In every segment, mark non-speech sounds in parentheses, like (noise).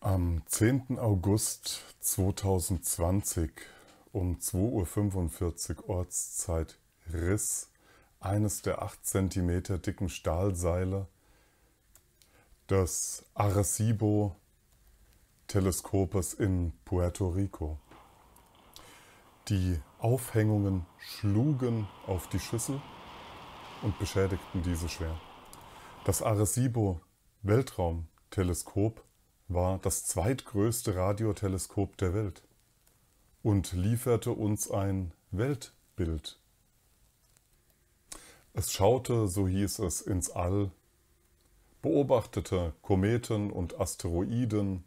Am 10. August 2020 um 2.45 Uhr Ortszeit riss eines der 8 cm dicken Stahlseile des Arecibo-Teleskopes in Puerto Rico. Die Aufhängungen schlugen auf die Schüssel und beschädigten diese schwer. Das Arecibo-Weltraumteleskop war das zweitgrößte Radioteleskop der Welt und lieferte uns ein Weltbild. Es schaute, so hieß es, ins All, beobachtete Kometen und Asteroiden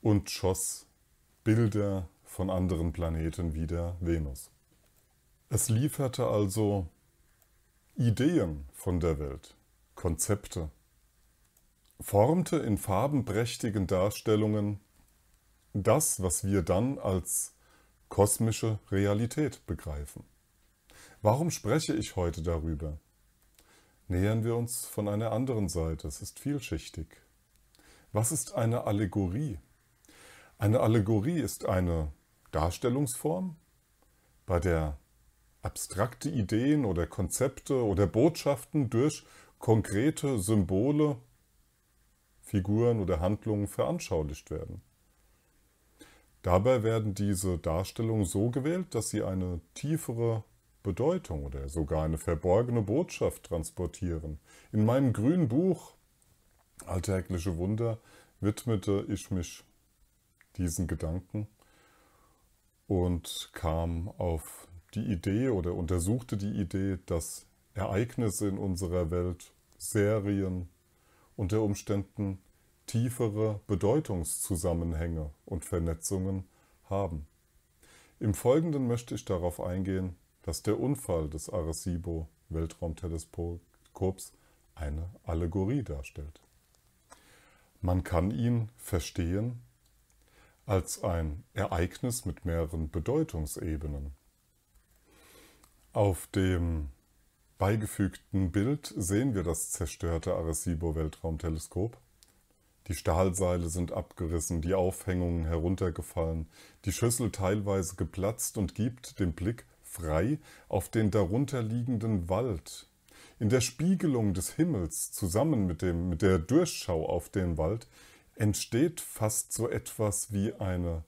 und schoss Bilder von anderen Planeten wie der Venus. Es lieferte also Ideen von der Welt, Konzepte, formte in farbenprächtigen Darstellungen das, was wir dann als kosmische Realität begreifen. Warum spreche ich heute darüber? Nähern wir uns von einer anderen Seite, es ist vielschichtig. Was ist eine Allegorie? Eine Allegorie ist eine Darstellungsform, bei der abstrakte Ideen oder Konzepte oder Botschaften durch konkrete Symbole Figuren oder Handlungen veranschaulicht werden. Dabei werden diese Darstellungen so gewählt, dass sie eine tiefere Bedeutung oder sogar eine verborgene Botschaft transportieren. In meinem grünen Buch Alltägliche Wunder widmete ich mich diesen Gedanken und kam auf die Idee oder untersuchte die Idee, dass Ereignisse in unserer Welt, Serien, unter Umständen tiefere Bedeutungszusammenhänge und Vernetzungen haben. Im Folgenden möchte ich darauf eingehen, dass der Unfall des Arecibo Weltraumteleskops eine Allegorie darstellt. Man kann ihn verstehen als ein Ereignis mit mehreren Bedeutungsebenen. Auf dem beigefügten Bild sehen wir das zerstörte Arecibo-Weltraumteleskop. Die Stahlseile sind abgerissen, die Aufhängungen heruntergefallen, die Schüssel teilweise geplatzt und gibt den Blick frei auf den darunterliegenden Wald. In der Spiegelung des Himmels zusammen mit, dem, mit der Durchschau auf den Wald entsteht fast so etwas wie eine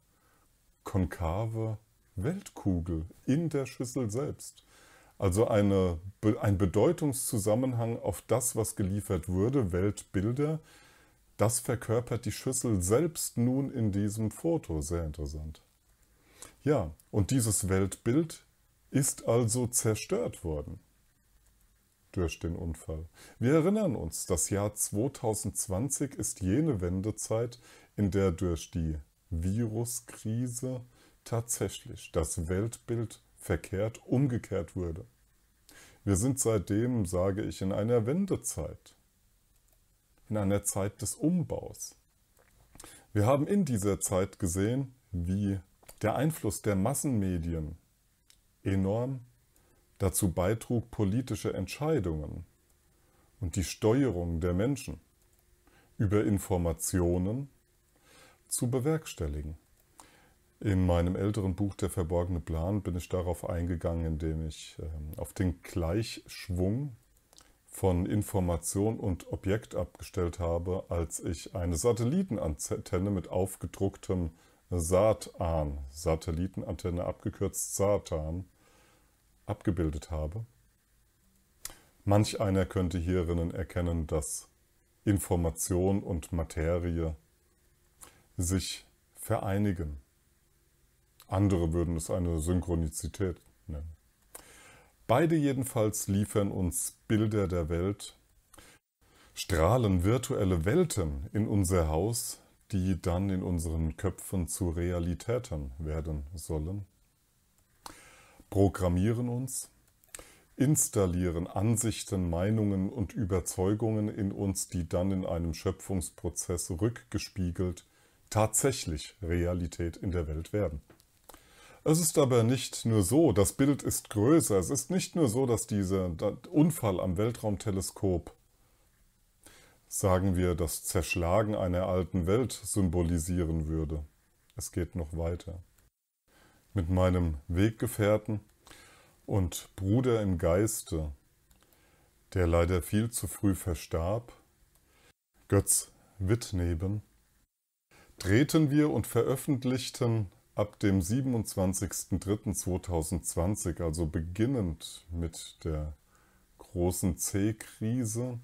konkave Weltkugel in der Schüssel selbst. Also eine, ein Bedeutungszusammenhang auf das, was geliefert wurde, Weltbilder, das verkörpert die Schüssel selbst nun in diesem Foto. Sehr interessant. Ja, und dieses Weltbild ist also zerstört worden durch den Unfall. Wir erinnern uns, das Jahr 2020 ist jene Wendezeit, in der durch die Viruskrise tatsächlich das Weltbild verkehrt umgekehrt wurde. Wir sind seitdem, sage ich, in einer Wendezeit, in einer Zeit des Umbaus. Wir haben in dieser Zeit gesehen, wie der Einfluss der Massenmedien enorm dazu beitrug, politische Entscheidungen und die Steuerung der Menschen über Informationen zu bewerkstelligen. In meinem älteren Buch Der verborgene Plan bin ich darauf eingegangen, indem ich ähm, auf den Gleichschwung von Information und Objekt abgestellt habe, als ich eine Satellitenantenne mit aufgedrucktem Satan, Satellitenantenne abgekürzt Satan, abgebildet habe. Manch einer könnte hierinnen erkennen, dass Information und Materie sich vereinigen. Andere würden es eine Synchronizität nennen. Beide jedenfalls liefern uns Bilder der Welt, strahlen virtuelle Welten in unser Haus, die dann in unseren Köpfen zu Realitäten werden sollen, programmieren uns, installieren Ansichten, Meinungen und Überzeugungen in uns, die dann in einem Schöpfungsprozess rückgespiegelt tatsächlich Realität in der Welt werden. Es ist aber nicht nur so, das Bild ist größer. Es ist nicht nur so, dass dieser Unfall am Weltraumteleskop, sagen wir, das Zerschlagen einer alten Welt symbolisieren würde. Es geht noch weiter. Mit meinem Weggefährten und Bruder im Geiste, der leider viel zu früh verstarb, Götz Wittneben, drehten wir und veröffentlichten Ab dem 27.03.2020, also beginnend mit der großen C-Krise,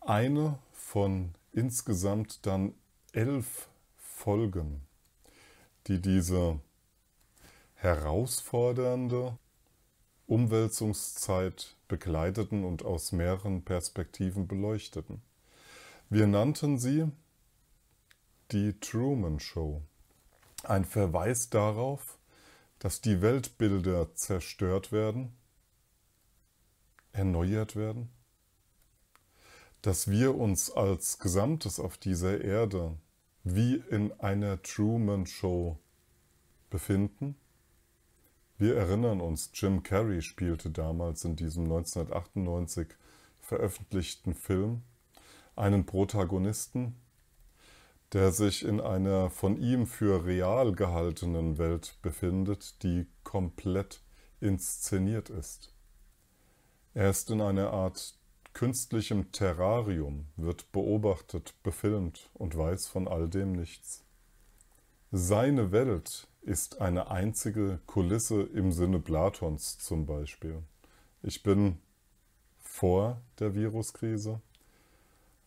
eine von insgesamt dann elf Folgen, die diese herausfordernde Umwälzungszeit begleiteten und aus mehreren Perspektiven beleuchteten. Wir nannten sie die Truman Show ein Verweis darauf, dass die Weltbilder zerstört werden, erneuert werden, dass wir uns als Gesamtes auf dieser Erde wie in einer Truman Show befinden. Wir erinnern uns, Jim Carrey spielte damals in diesem 1998 veröffentlichten Film einen Protagonisten, der sich in einer von ihm für real gehaltenen Welt befindet, die komplett inszeniert ist. Er ist in einer Art künstlichem Terrarium, wird beobachtet, befilmt und weiß von all dem nichts. Seine Welt ist eine einzige Kulisse im Sinne Platons zum Beispiel. Ich bin vor der Viruskrise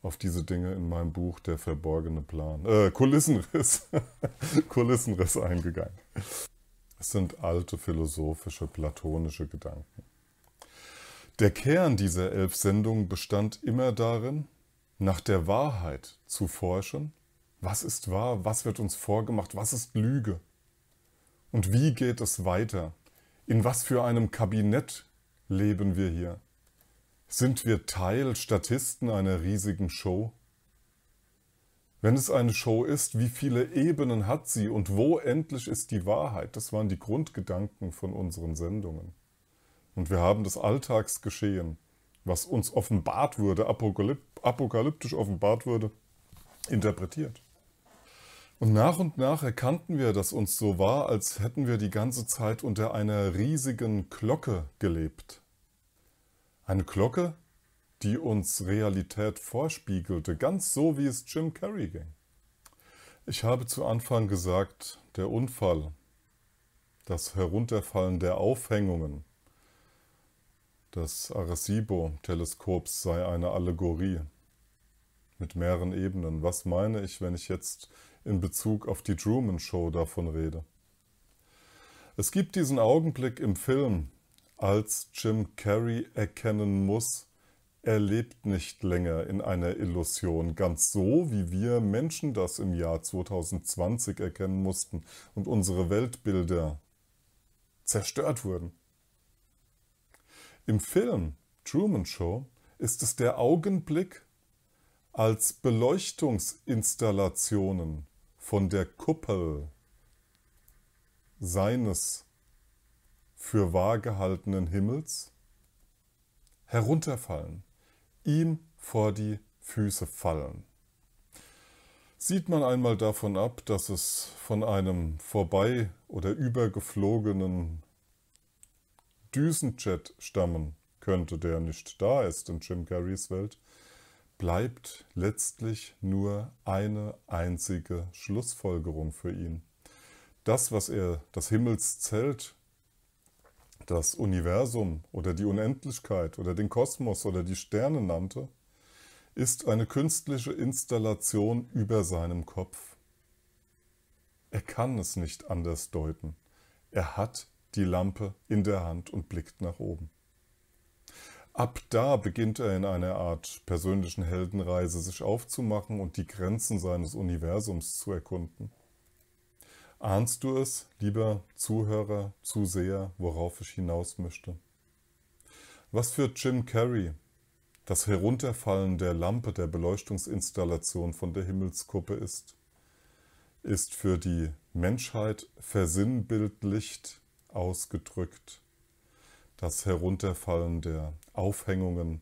auf diese Dinge in meinem Buch Der verborgene Plan, äh, Kulissenriss, (laughs) Kulissenriss eingegangen. Es sind alte philosophische, platonische Gedanken. Der Kern dieser elf Sendungen bestand immer darin, nach der Wahrheit zu forschen. Was ist wahr? Was wird uns vorgemacht? Was ist Lüge? Und wie geht es weiter? In was für einem Kabinett leben wir hier? Sind wir Teil, Statisten einer riesigen Show? Wenn es eine Show ist, wie viele Ebenen hat sie und wo endlich ist die Wahrheit? Das waren die Grundgedanken von unseren Sendungen. Und wir haben das Alltagsgeschehen, was uns offenbart wurde, apokalyp apokalyptisch offenbart wurde, interpretiert. Und nach und nach erkannten wir, dass uns so war, als hätten wir die ganze Zeit unter einer riesigen Glocke gelebt. Eine Glocke, die uns Realität vorspiegelte, ganz so wie es Jim Carrey ging. Ich habe zu Anfang gesagt, der Unfall, das Herunterfallen der Aufhängungen des Arecibo-Teleskops sei eine Allegorie mit mehreren Ebenen. Was meine ich, wenn ich jetzt in Bezug auf die Truman Show davon rede? Es gibt diesen Augenblick im Film, als Jim Carrey erkennen muss, er lebt nicht länger in einer Illusion, ganz so wie wir Menschen das im Jahr 2020 erkennen mussten und unsere Weltbilder zerstört wurden. Im Film Truman Show ist es der Augenblick, als Beleuchtungsinstallationen von der Kuppel seines für wahr gehaltenen Himmels herunterfallen, ihm vor die Füße fallen. Sieht man einmal davon ab, dass es von einem vorbei oder übergeflogenen Düsenjet stammen könnte, der nicht da ist in Jim Carreys Welt, bleibt letztlich nur eine einzige Schlussfolgerung für ihn. Das, was er das Himmelszelt das Universum oder die Unendlichkeit oder den Kosmos oder die Sterne nannte, ist eine künstliche Installation über seinem Kopf. Er kann es nicht anders deuten. Er hat die Lampe in der Hand und blickt nach oben. Ab da beginnt er in einer Art persönlichen Heldenreise sich aufzumachen und die Grenzen seines Universums zu erkunden. Ahnst du es, lieber Zuhörer, Zuseher, worauf ich hinaus möchte? Was für Jim Carrey, das Herunterfallen der Lampe der Beleuchtungsinstallation von der Himmelskuppe ist, ist für die Menschheit versinnbildlicht ausgedrückt. Das Herunterfallen der Aufhängungen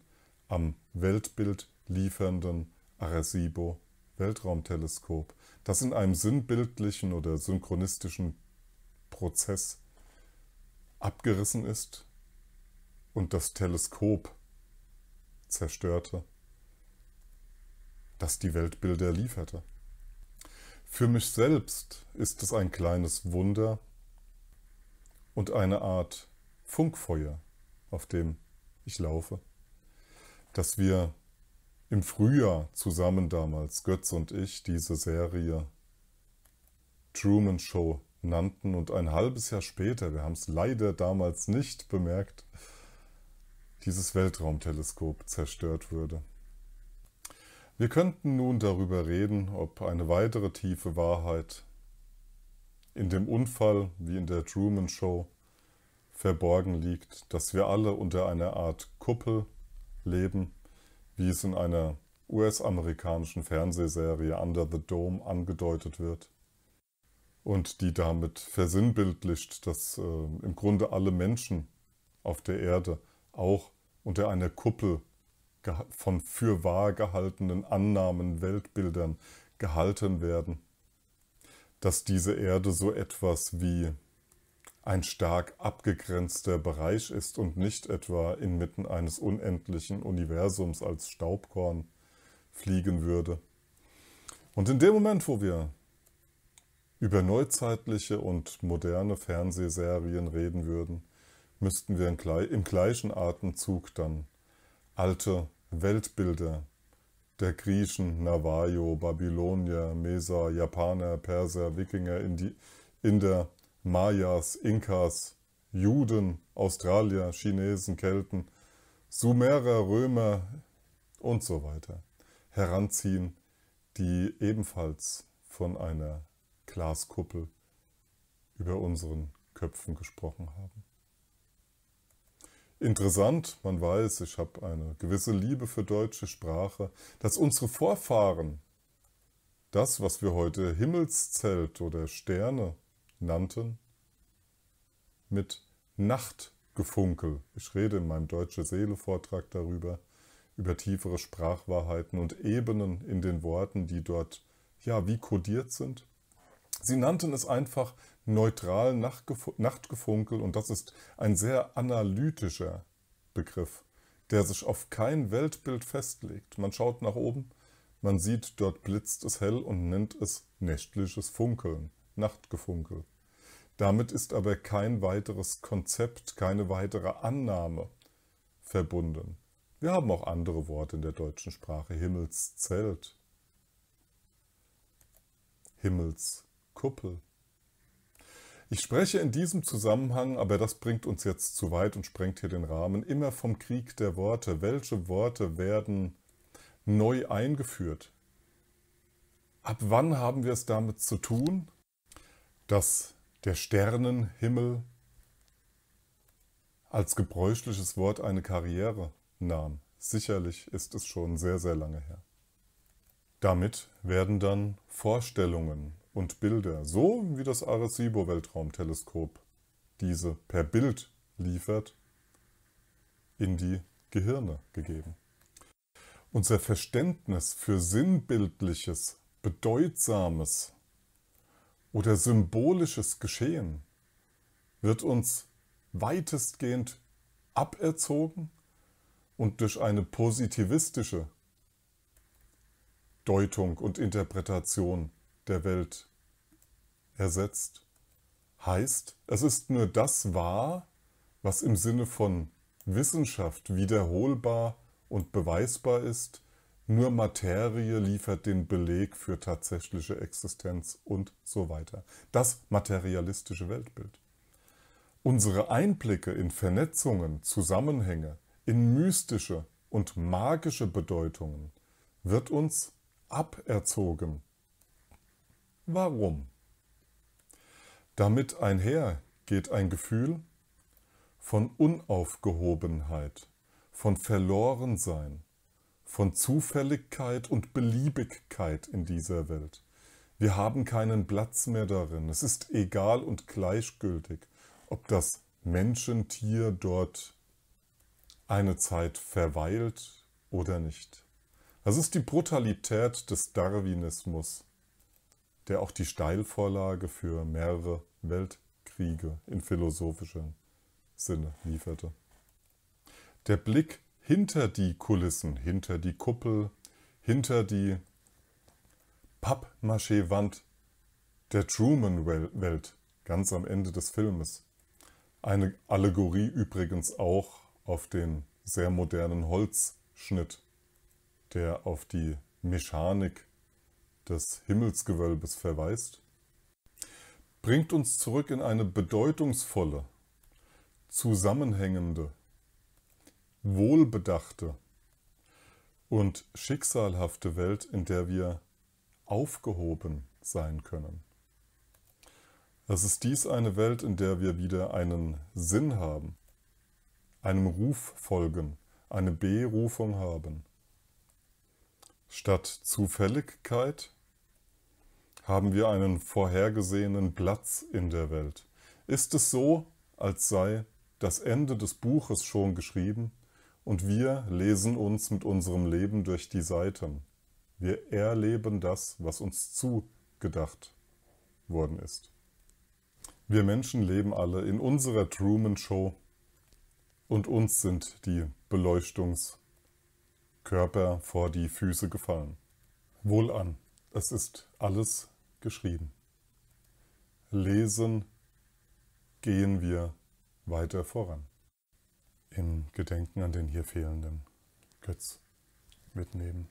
am Weltbild liefernden Arecibo Weltraumteleskop, das in einem sinnbildlichen oder synchronistischen Prozess abgerissen ist und das Teleskop zerstörte, das die Weltbilder lieferte. Für mich selbst ist es ein kleines Wunder und eine Art Funkfeuer, auf dem ich laufe, dass wir im Frühjahr zusammen damals, Götz und ich, diese Serie Truman Show nannten und ein halbes Jahr später, wir haben es leider damals nicht bemerkt, dieses Weltraumteleskop zerstört würde. Wir könnten nun darüber reden, ob eine weitere tiefe Wahrheit in dem Unfall wie in der Truman Show verborgen liegt, dass wir alle unter einer Art Kuppel leben wie es in einer US-amerikanischen Fernsehserie Under the Dome angedeutet wird und die damit versinnbildlicht, dass äh, im Grunde alle Menschen auf der Erde auch unter einer Kuppel von für wahr gehaltenen Annahmen, Weltbildern gehalten werden, dass diese Erde so etwas wie ein stark abgegrenzter Bereich ist und nicht etwa inmitten eines unendlichen Universums als Staubkorn fliegen würde. Und in dem Moment, wo wir über neuzeitliche und moderne Fernsehserien reden würden, müssten wir im gleichen Atemzug dann alte Weltbilder der Griechen, Navajo, Babylonier, Meser, Japaner, Perser, Wikinger, Indi Inder, Mayas, Inkas, Juden, Australier, Chinesen, Kelten, Sumerer, Römer und so weiter heranziehen, die ebenfalls von einer Glaskuppel über unseren Köpfen gesprochen haben. Interessant, man weiß, ich habe eine gewisse Liebe für deutsche Sprache, dass unsere Vorfahren das, was wir heute Himmelszelt oder Sterne nannten, mit Nachtgefunkel. Ich rede in meinem Deutsche Seele-Vortrag darüber, über tiefere Sprachwahrheiten und Ebenen in den Worten, die dort ja wie kodiert sind. Sie nannten es einfach neutral Nachtgefunkel und das ist ein sehr analytischer Begriff, der sich auf kein Weltbild festlegt. Man schaut nach oben, man sieht, dort blitzt es hell und nennt es nächtliches Funkeln. Nachtgefunkel. Damit ist aber kein weiteres Konzept, keine weitere Annahme verbunden. Wir haben auch andere Worte in der deutschen Sprache. Himmelszelt, Himmelskuppel. Ich spreche in diesem Zusammenhang, aber das bringt uns jetzt zu weit und sprengt hier den Rahmen, immer vom Krieg der Worte. Welche Worte werden neu eingeführt? Ab wann haben wir es damit zu tun? dass der Sternenhimmel als gebräuchliches Wort eine Karriere nahm. Sicherlich ist es schon sehr, sehr lange her. Damit werden dann Vorstellungen und Bilder, so wie das Arecibo-Weltraumteleskop diese per Bild liefert, in die Gehirne gegeben. Unser Verständnis für sinnbildliches, bedeutsames oder symbolisches Geschehen wird uns weitestgehend aberzogen und durch eine positivistische Deutung und Interpretation der Welt ersetzt. Heißt, es ist nur das wahr, was im Sinne von Wissenschaft wiederholbar und beweisbar ist nur Materie liefert den Beleg für tatsächliche Existenz und so weiter. Das materialistische Weltbild. Unsere Einblicke in Vernetzungen, Zusammenhänge, in mystische und magische Bedeutungen wird uns aberzogen. Warum? Damit einher geht ein Gefühl von Unaufgehobenheit, von Verlorensein, von Zufälligkeit und Beliebigkeit in dieser Welt. Wir haben keinen Platz mehr darin. Es ist egal und gleichgültig, ob das Menschentier dort eine Zeit verweilt oder nicht. Das ist die Brutalität des Darwinismus, der auch die Steilvorlage für mehrere Weltkriege in philosophischem Sinne lieferte. Der Blick hinter die Kulissen, hinter die Kuppel, hinter die Pappmaché-Wand der Truman-Welt, ganz am Ende des Filmes. Eine Allegorie übrigens auch auf den sehr modernen Holzschnitt, der auf die Mechanik des Himmelsgewölbes verweist, bringt uns zurück in eine bedeutungsvolle, zusammenhängende wohlbedachte und schicksalhafte Welt, in der wir aufgehoben sein können. Es ist dies eine Welt, in der wir wieder einen Sinn haben, einem Ruf folgen, eine Berufung haben. Statt Zufälligkeit haben wir einen vorhergesehenen Platz in der Welt. Ist es so, als sei das Ende des Buches schon geschrieben? Und wir lesen uns mit unserem Leben durch die Seiten. Wir erleben das, was uns zugedacht worden ist. Wir Menschen leben alle in unserer Truman Show und uns sind die Beleuchtungskörper vor die Füße gefallen. Wohlan, es ist alles geschrieben. Lesen gehen wir weiter voran im Gedenken an den hier fehlenden Götz mitnehmen.